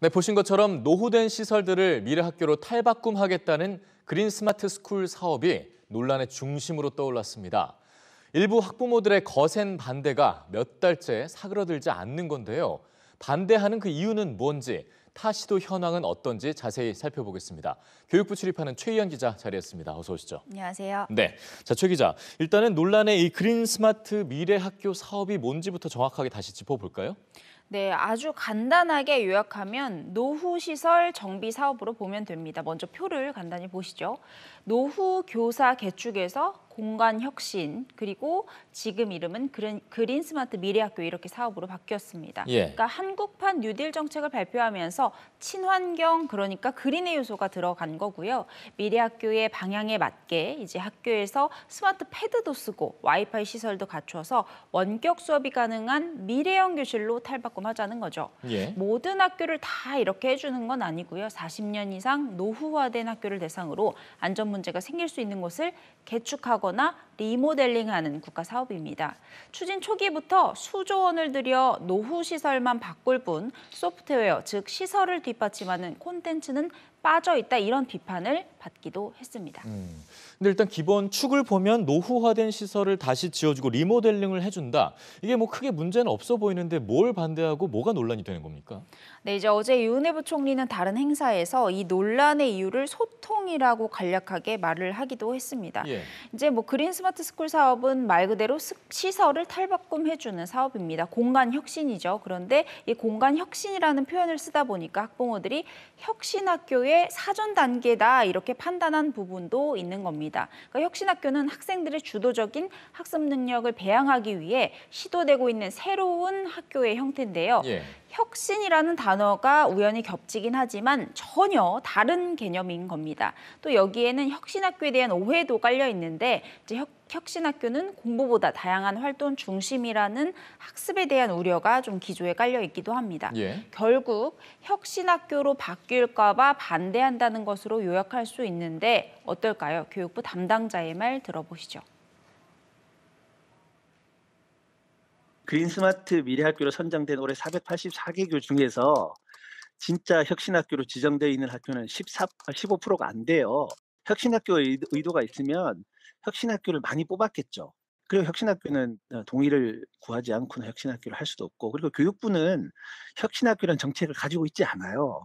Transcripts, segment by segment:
네, 보신 것처럼 노후된 시설들을 미래 학교로 탈바꿈하겠다는 그린 스마트 스쿨 사업이 논란의 중심으로 떠올랐습니다. 일부 학부모들의 거센 반대가 몇 달째 사그러들지 않는 건데요. 반대하는 그 이유는 뭔지, 타 시도 현황은 어떤지 자세히 살펴보겠습니다. 교육부 출입하는 최희연 기자 자리했습니다. 어서 오시죠. 안녕하세요. 네, 자최 기자, 일단은 논란의 이 그린 스마트 미래 학교 사업이 뭔지부터 정확하게 다시 짚어볼까요? 네, 아주 간단하게 요약하면 노후시설 정비 사업으로 보면 됩니다. 먼저 표를 간단히 보시죠. 노후교사 개축에서 공간 혁신 그리고 지금 이름은 그린, 그린 스마트 미래학교 이렇게 사업으로 바뀌었습니다. 예. 그러니까 한국판 뉴딜 정책을 발표하면서 친환경 그러니까 그린의 요소가 들어간 거고요. 미래학교의 방향에 맞게 이제 학교에서 스마트 패드도 쓰고 와이파이 시설도 갖춰서 원격 수업이 가능한 미래형 교실로 탈바꿈 점검하자는 거죠. 예. 모든 학교를 다 이렇게 해주는 건 아니고요. 40년 이상 노후화된 학교를 대상으로 안전 문제가 생길 수 있는 곳을 개축하거나 리모델링하는 국가 사업입니다. 추진 초기부터 수조 원을 들여 노후 시설만 바꿀 뿐 소프트웨어, 즉 시설을 뒷받침하는 콘텐츠는 빠져 있다 이런 비판을 받기도 했습니다. 음, 근데 일단 기본 축을 보면 노후화된 시설을 다시 지어주고 리모델링을 해준다. 이게 뭐 크게 문제는 없어 보이는데 뭘 반대하고 뭐가 논란이 되는 겁니까? 네, 이제 어제 유은혜 부총리는 다른 행사에서 이 논란의 이유를 소통이라고 간략하게 말을 하기도 했습니다. 예. 이제 뭐 그린스만 스마트 스쿨 사업은 말 그대로 시설을 탈바꿈해주는 사업입니다. 공간 혁신이죠. 그런데 이 공간 혁신이라는 표현을 쓰다 보니까 학부모들이 혁신학교의 사전 단계다 이렇게 판단한 부분도 있는 겁니다. 그러니까 혁신학교는 학생들의 주도적인 학습 능력을 배양하기 위해 시도되고 있는 새로운 학교의 형태인데요. 예. 혁신이라는 단어가 우연히 겹치긴 하지만 전혀 다른 개념인 겁니다. 또 여기에는 혁신학교에 대한 오해도 깔려 있는데 이제 혁, 혁신학교는 공부보다 다양한 활동 중심이라는 학습에 대한 우려가 좀 기조에 깔려 있기도 합니다. 예. 결국 혁신학교로 바뀔까 봐 반대한다는 것으로 요약할 수 있는데 어떨까요? 교육부 담당자의 말 들어보시죠. 그린스마트 미래학교로 선정된 올해 484개 교 중에서 진짜 혁신학교로 지정되어 있는 학교는 14, 15%가 안 돼요. 혁신학교의 의도가 있으면 혁신학교를 많이 뽑았겠죠. 그리고 혁신학교는 어, 동의를 구하지 않고는 혁신학교를 할 수도 없고 그리고 교육부는 혁신학교라는 정책을 가지고 있지 않아요.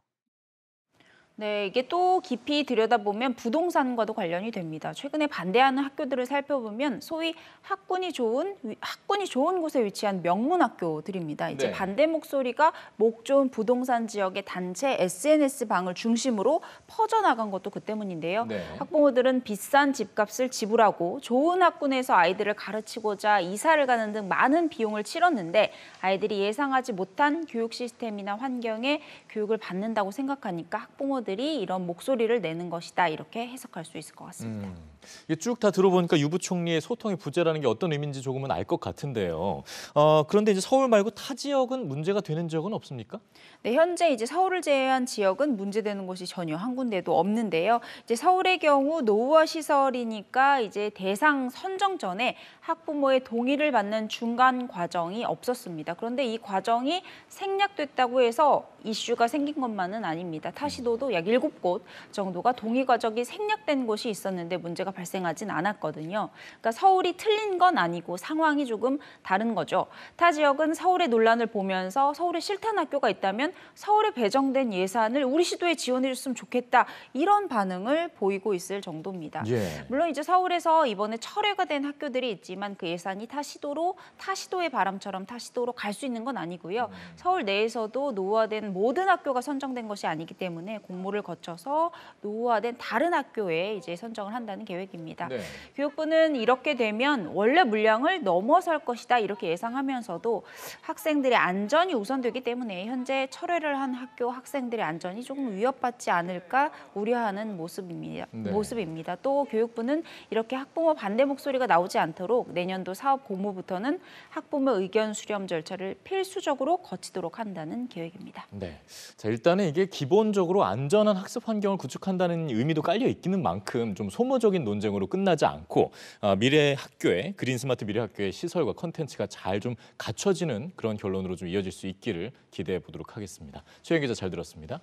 네, 이게 또 깊이 들여다보면 부동산과도 관련이 됩니다. 최근에 반대하는 학교들을 살펴보면 소위 학군이 좋은 학군이 좋은 곳에 위치한 명문 학교들입니다. 이제 네. 반대 목소리가 목 좋은 부동산 지역의 단체 SNS 방을 중심으로 퍼져나간 것도 그 때문인데요. 네. 학부모들은 비싼 집값을 지불하고 좋은 학군에서 아이들을 가르치고자 이사를 가는 등 많은 비용을 치렀는데 아이들이 예상하지 못한 교육 시스템이나 환경에 교육을 받는다고 생각하니까 학부모 친구들이 이런 목소리를 내는 것이다 이렇게 해석할 수 있을 것 같습니다. 음, 이게 쭉다 들어보니까 유부총리의 소통의 부재라는 게 어떤 의미인지 조금은 알 것 같은데요. 어, 그런데 이제 서울 말고 타 지역은 문제가 되는 지역은 없습니까? 네, 현재 이제 서울을 제외한 지역은 문제되는 곳이 전혀 한 군데도 없는데요. 이제 서울의 경우 노후화 시설이니까 이제 대상 선정 전에 학부모의 동의를 받는 중간 과정이 없었습니다. 그런데 이 과정이 생략됐다고 해서 이슈가 생긴 것만은 아닙니다. 음. 타시도도 약 일곱 곳 정도가 동의 과정이 생략된 곳이 있었는데 문제가 발생하진 않았거든요. 그러니까 서울이 틀린 건 아니고 상황이 조금 다른 거죠. 타 지역은 서울의 논란을 보면서 서울에 싫다는 학교가 있다면 서울에 배정된 예산을 우리 시도에 지원해 줬으면 좋겠다. 이런 반응을 보이고 있을 정도입니다. 예. 물론 이제 서울에서 이번에 철회가 된 학교들이 있지만 그 예산이 타 시도로 타 시도의 바람처럼 타 시도로 갈 수 있는 건 아니고요. 음. 서울 내에서도 노화된 모든 학교가 선정된 것이 아니기 때문에 공모를 거쳐서 노후화된 다른 학교에 이제 선정을 한다는 계획입니다. 네. 교육부는 이렇게 되면 원래 물량을 넘어설 것이다 이렇게 예상하면서도 학생들의 안전이 우선되기 때문에 현재 철회를 한 학교 학생들의 안전이 조금 위협받지 않을까 우려하는 모습입니다. 네. 모습입니다. 또 교육부는 이렇게 학부모 반대 목소리가 나오지 않도록 내년도 사업 공모부터는 학부모 의견 수렴 절차를 필수적으로 거치도록 한다는 계획입니다. 네. 네. 자, 일단은 이게 기본적으로 안전한 학습 환경을 구축한다는 의미도 깔려 있기는 만큼 좀 소모적인 논쟁으로 끝나지 않고 아, 미래 학교의 그린 스마트 미래 학교의 시설과 컨텐츠가 잘 좀 갖춰지는 그런 결론으로 좀 이어질 수 있기를 기대해 보도록 하겠습니다. 최영 기자 잘 들었습니다.